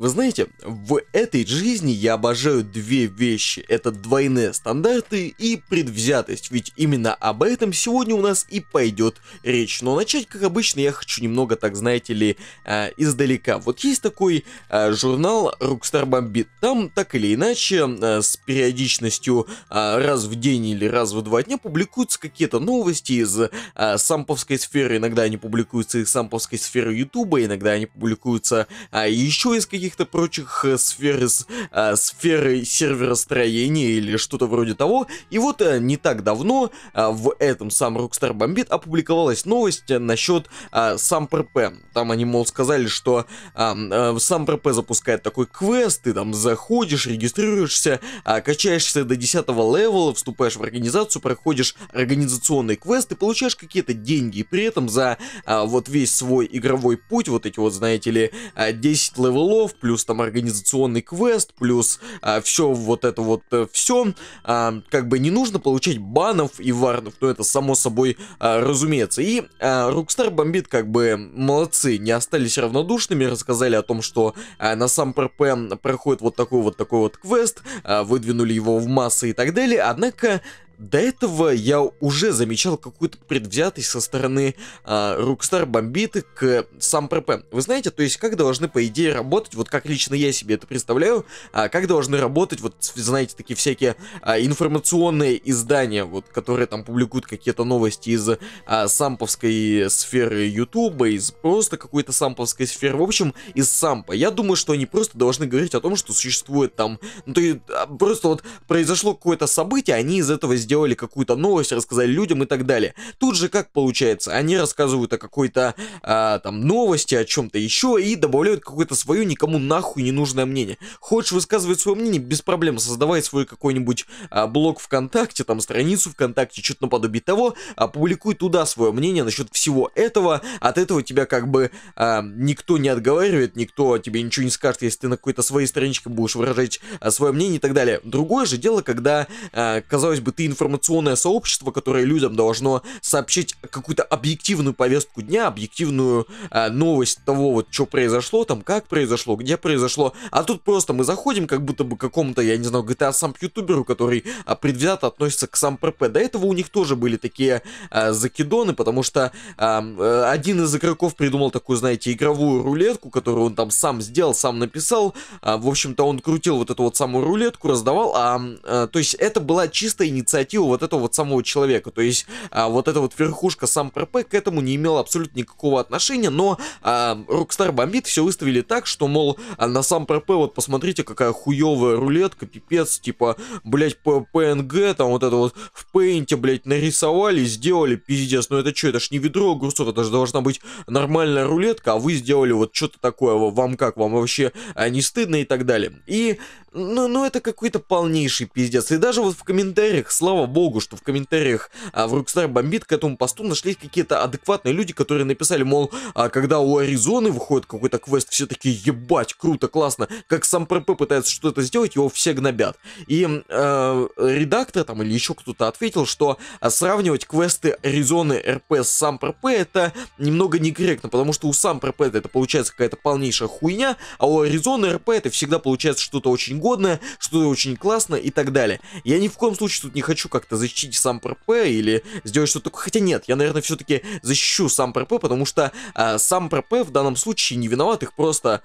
Вы знаете, в этой жизни я обожаю две вещи. Это двойные стандарты и предвзятость, ведь именно об этом сегодня у нас и пойдет речь. Но начать, как обычно, я хочу немного, так знаете ли, э, издалека. Вот есть такой э, журнал Rockstar Bombit. Там так или иначе э, с периодичностью э, раз в день или раз в два дня публикуются какие-то новости из э, самповской сферы. Иногда они публикуются из самповской сферы Ютуба, иногда они публикуются э, еще из каких каких-то прочих э, сфер, э, сферы серверостроения или что-то вроде того. И вот э, не так давно э, в этом сам Rockstar Bombit опубликовалась новость э, насчет э, сам ПРП. Там они, мол, сказали, что э, э, сам ПРП запускает такой квест, ты там заходишь, регистрируешься, э, качаешься до 10 левела, вступаешь в организацию, проходишь организационный квест и получаешь какие-то деньги. И при этом за э, вот весь свой игровой путь, вот эти вот, знаете ли, 10 э, левелов, плюс там организационный квест, плюс а, все вот это вот э, все. А, как бы не нужно получать банов и варнов, но это само собой а, разумеется. И а, бомбит как бы молодцы, не остались равнодушными, рассказали о том, что а, на сам ПРП проходит вот такой вот такой вот квест, а, выдвинули его в массы и так далее. Однако до этого я уже замечал какую-то предвзятость со стороны э, а, Бомбиты к сам ПП. Вы знаете, то есть как должны, по идее, работать, вот как лично я себе это представляю, э, как должны работать, вот, знаете, такие всякие э, информационные издания, вот, которые там публикуют какие-то новости из э, самповской сферы Ютуба, из просто какой-то самповской сферы, в общем, из сампа. Я думаю, что они просто должны говорить о том, что существует там, ну, то есть, просто вот произошло какое-то событие, они из этого сделали сделали какую-то новость, рассказали людям и так далее. Тут же как получается, они рассказывают о какой-то а, там новости, о чем-то еще и добавляют какое-то свое никому нахуй ненужное мнение. Хочешь высказывать свое мнение, без проблем, создавай свой какой-нибудь а, блог ВКонтакте, там страницу ВКонтакте, что-то наподобие того, опубликуй туда свое мнение насчет всего этого, от этого тебя как бы а, никто не отговаривает, никто тебе ничего не скажет, если ты на какой-то своей страничке будешь выражать а, свое мнение и так далее. Другое же дело, когда, а, казалось бы, ты информируешь информационное сообщество, которое людям должно сообщить какую-то объективную повестку дня, объективную э, новость того, вот что произошло там, как произошло, где произошло. А тут просто мы заходим, как будто бы к какому-то, я не знаю, GTA а сам ютуберу, который э, предвзято относится к сам ПП. До этого у них тоже были такие э, закидоны, потому что э, э, один из игроков придумал такую, знаете, игровую рулетку, которую он там сам сделал, сам написал. Э, в общем-то, он крутил вот эту вот самую рулетку, раздавал, а э, то есть это была чистая инициатива инициативу вот этого вот самого человека. То есть а, вот эта вот верхушка сам РП к этому не имела абсолютно никакого отношения, но а, Rockstar Бомбит все выставили так, что, мол, а, на сам РП вот посмотрите, какая хуевая рулетка, пипец, типа, блять, PNG, там вот это вот в пейнте, блять, нарисовали, сделали, пиздец, ну это что, это ж не ведро огурцов, это же должна быть нормальная рулетка, а вы сделали вот что-то такое, вам как, вам вообще а, не стыдно и так далее. И ну, ну это какой-то полнейший пиздец. И даже вот в комментариях, слава богу, что в комментариях а, в Rockstar бомбит к этому посту нашлись какие-то адекватные люди, которые написали, мол, а, когда у Аризоны выходит какой-то квест, все такие, ебать, круто, классно, как сам ПП пытается что-то сделать, его все гнобят. И э, редактор там или еще кто-то ответил, что а, сравнивать квесты Аризоны РП с сам ПП это немного некорректно, потому что у сам ПП это получается какая-то полнейшая хуйня, а у Аризоны РП это всегда получается что-то очень угодно, что очень классно и так далее. Я ни в коем случае тут не хочу как-то защитить сам ПРП или сделать что-то такое. Хотя нет, я, наверное, все-таки защищу сам ПРП, потому что э, сам ПРП в данном случае не виноват, их просто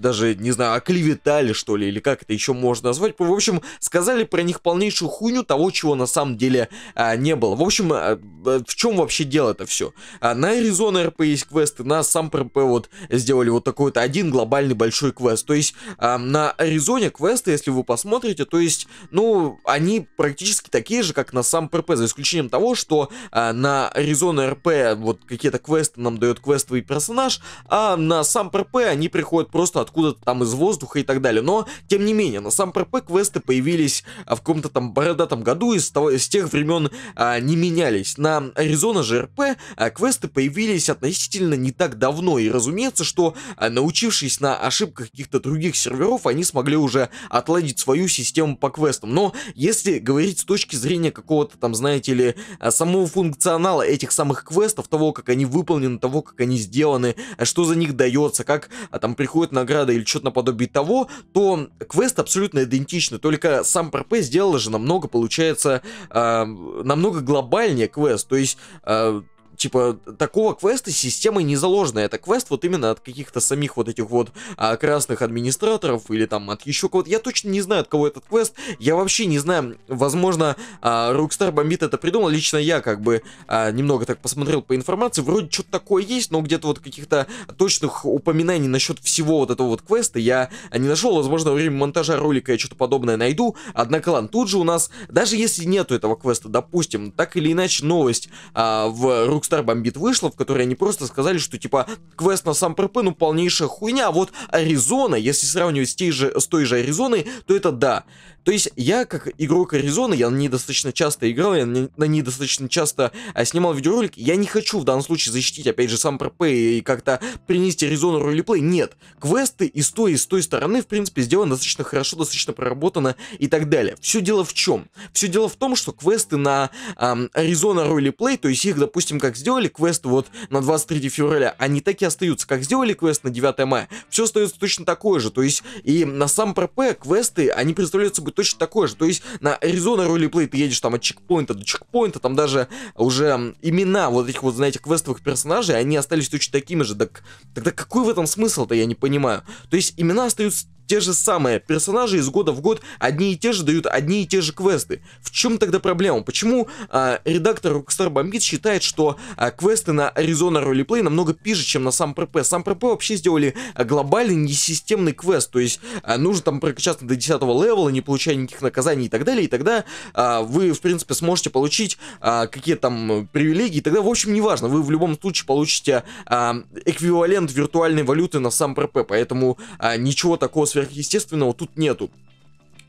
даже, не знаю, оклеветали, что ли, или как это еще можно назвать. В общем, сказали про них полнейшую хуйню того, чего на самом деле а, не было. В общем, а, а в чем вообще дело это все? А, на Arizona RP есть квесты, на сам РП вот сделали вот такой вот один глобальный большой квест. То есть а, на Аризоне квесты, если вы посмотрите, то есть, ну, они практически такие же, как на сам РП, за исключением того, что а, на Аризона РП вот какие-то квесты нам дает квестовый персонаж, а на сам РП они приходят просто от откуда-то там из воздуха и так далее. Но, тем не менее, на сам ПРП квесты появились а, в каком-то там бородатом году и с, того, с тех времен а, не менялись. На Аризона же РП а, квесты появились относительно не так давно. И разумеется, что а, научившись на ошибках каких-то других серверов, они смогли уже отладить свою систему по квестам. Но если говорить с точки зрения какого-то там, знаете ли, а, самого функционала этих самых квестов, того, как они выполнены, того, как они сделаны, а, что за них дается, как а, там приходит награда Града или что-то наподобие того, то квест абсолютно идентичный, только сам ПРП сделал же намного, получается, э, намного глобальнее квест, то есть э, типа, такого квеста системой не заложено. Это квест вот именно от каких-то самих вот этих вот а, красных администраторов или там от еще кого-то. Я точно не знаю, от кого этот квест. Я вообще не знаю. Возможно, а, Rockstar Бомбит это придумал. Лично я как бы а, немного так посмотрел по информации. Вроде что-то такое есть, но где-то вот каких-то точных упоминаний насчет всего вот этого вот квеста я не нашел. Возможно, во время монтажа ролика я что-то подобное найду. Однако, ладно, тут же у нас, даже если нету этого квеста, допустим, так или иначе новость а, в Rockstar Rockstar Бомбит вышла, в которой они просто сказали, что типа квест на сам ПРП, ну полнейшая хуйня, а вот Аризона, если сравнивать с, той же, с той же Аризоной, то это да. То есть я, как игрок Аризоны, я на ней достаточно часто играл, я на ней достаточно часто а, снимал видеоролики, я не хочу в данном случае защитить, опять же, сам ПРП и как-то принести Аризону ролеплей, нет. Квесты и с той, и с той стороны, в принципе, сделаны достаточно хорошо, достаточно проработано и так далее. Все дело в чем? Все дело в том, что квесты на Аризона Arizona то есть их, допустим, как сделали квесты вот на 23 февраля, они так и остаются, как сделали квест на 9 мая, все остается точно такое же, то есть и на сам ПРП квесты, они представляются быть точно такое же. То есть на Arizona Roleplay ты едешь там от чекпоинта до чекпоинта, там даже уже имена вот этих вот, знаете, квестовых персонажей, они остались точно такими же. Так, тогда какой в этом смысл-то, я не понимаю. То есть имена остаются те же самые. Персонажи из года в год одни и те же дают одни и те же квесты. В чем тогда проблема? Почему э, редактор Rockstar Bombit считает, что э, квесты на Arizona Roleplay намного пизже, чем на сам ПрП? Сам ПрП вообще сделали а, глобальный несистемный квест, то есть э, нужно там прокачаться до 10 левела, не получая никаких наказаний и так далее, и тогда э, вы, в принципе, сможете получить э, какие-то там привилегии, И тогда, в общем, неважно, вы в любом случае получите э, эквивалент виртуальной валюты на сам ПрП, поэтому э, ничего такого связанного сверхъестественного тут нету.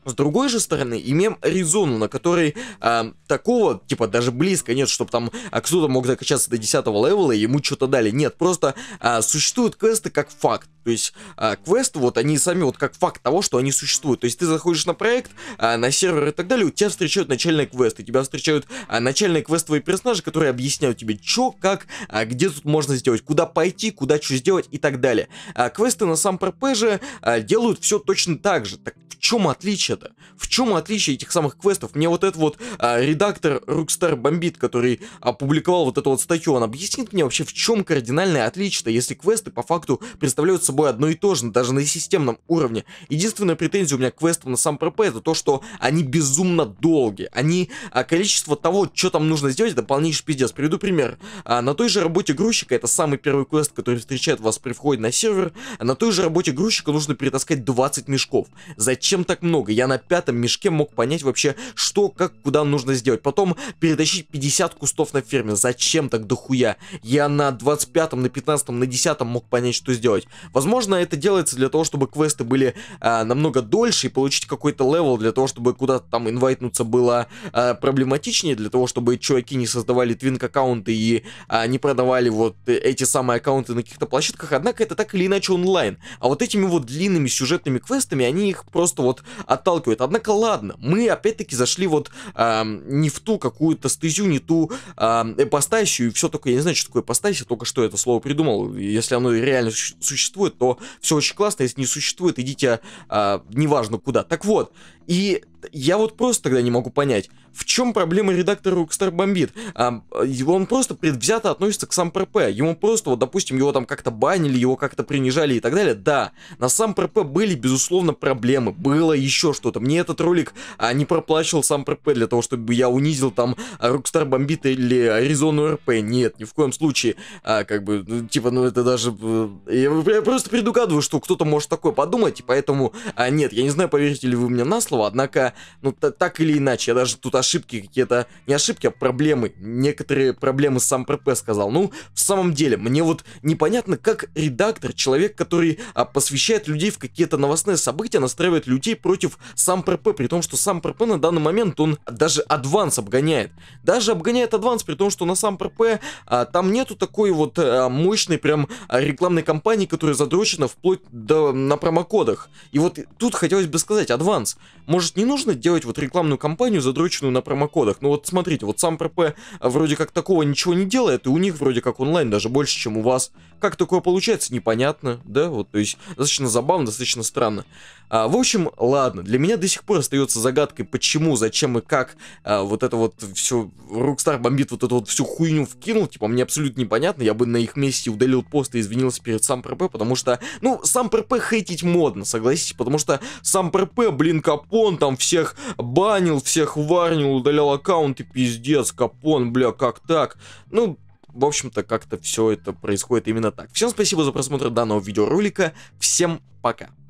С другой же стороны, имеем Аризону, на которой э, такого, типа, даже близко нет, чтобы там а кто-то мог закачаться до 10 левела и ему что-то дали. Нет, просто э, существуют квесты как факт. То есть э, а, квесты, вот они сами вот как факт того, что они существуют. То есть ты заходишь на проект, э, на сервер и так далее, у тебя встречают начальные квесты, тебя встречают э, начальные квестовые персонажи, которые объясняют тебе, что, как, э, где тут можно сделать, куда пойти, куда что сделать и так далее. Э, квесты на сам ПРП же э, делают все точно так же. Так в чем отличие? вообще-то? В чем отличие этих самых квестов? Мне вот этот вот а, редактор Rockstar Бомбит, который опубликовал вот эту вот статью, он объяснит мне вообще, в чем кардинальное отличие-то, если квесты по факту представляют собой одно и то же, даже на системном уровне. Единственная претензия у меня к квестам на сам ПП это то, что они безумно долгие. Они, а, количество того, что там нужно сделать, это полнейший пиздец. Приведу пример. А, на той же работе грузчика, это самый первый квест, который встречает вас при входе на сервер, а на той же работе грузчика нужно перетаскать 20 мешков. Зачем так много? Я я на пятом мешке мог понять вообще, что, как, куда нужно сделать. Потом перетащить 50 кустов на ферме. Зачем так дохуя? Я на 25-м, на 15-м, на 10-м мог понять, что сделать. Возможно, это делается для того, чтобы квесты были а, намного дольше и получить какой-то левел для того, чтобы куда-то там инвайтнуться было а, проблематичнее, для того, чтобы чуваки не создавали твинк-аккаунты и а, не продавали вот эти самые аккаунты на каких-то площадках, однако это так или иначе онлайн. А вот этими вот длинными сюжетными квестами, они их просто вот отталкивают отталкивает. Однако ладно, мы опять-таки зашли вот э, не в ту какую-то стезю, не ту э, эпостасию, и все такое, я не знаю, что такое эпостасия, только что это слово придумал. Если оно реально существует, то все очень классно, если не существует, идите э, неважно куда. Так вот, и я вот просто тогда не могу понять, в чем проблема редактора Rockstar Бомбит? А, он просто предвзято относится к сам ПРП. Ему просто, вот, допустим, его там как-то банили, его как-то принижали и так далее. Да, на сам ПРП были, безусловно, проблемы. Было еще что-то. Мне этот ролик а, не проплачивал сам ПРП для того, чтобы я унизил там Rockstar Бомбит или Аризону РП. Нет, ни в коем случае. А, как бы, ну, типа, ну это даже... Э, я, я просто предугадываю, что кто-то может такое подумать, и поэтому... А, нет, я не знаю, поверите ли вы мне на слово, однако ну так или иначе, я даже тут ошибки какие-то, не ошибки, а проблемы, некоторые проблемы с сам ПрП сказал, ну, в самом деле, мне вот непонятно, как редактор, человек, который а, посвящает людей в какие-то новостные события, настраивает людей против сам ПрП, при том, что сам ПрП на данный момент, он даже адванс обгоняет, даже обгоняет адванс, при том, что на сам ПрП а, там нету такой вот а, мощной прям а, рекламной кампании, которая задрочена вплоть до, на промокодах, и вот тут хотелось бы сказать, адванс, может не нужно можно делать вот рекламную кампанию, задроченную на промокодах? Ну вот смотрите, вот сам ПРП а, вроде как такого ничего не делает, и у них вроде как онлайн даже больше, чем у вас как такое получается, непонятно, да, вот, то есть достаточно забавно, достаточно странно. А, в общем, ладно, для меня до сих пор остается загадкой, почему, зачем и как а, вот это вот все, Rockstar бомбит вот эту вот всю хуйню вкинул, типа, мне абсолютно непонятно, я бы на их месте удалил пост и извинился перед сам ПРП, потому что, ну, сам ПРП хейтить модно, согласитесь, потому что сам ПРП, блин, Капон там всех банил, всех варнил, удалял аккаунты, пиздец, Капон, бля, как так? Ну, в общем-то, как-то все это происходит именно так. Всем спасибо за просмотр данного видеоролика. Всем пока.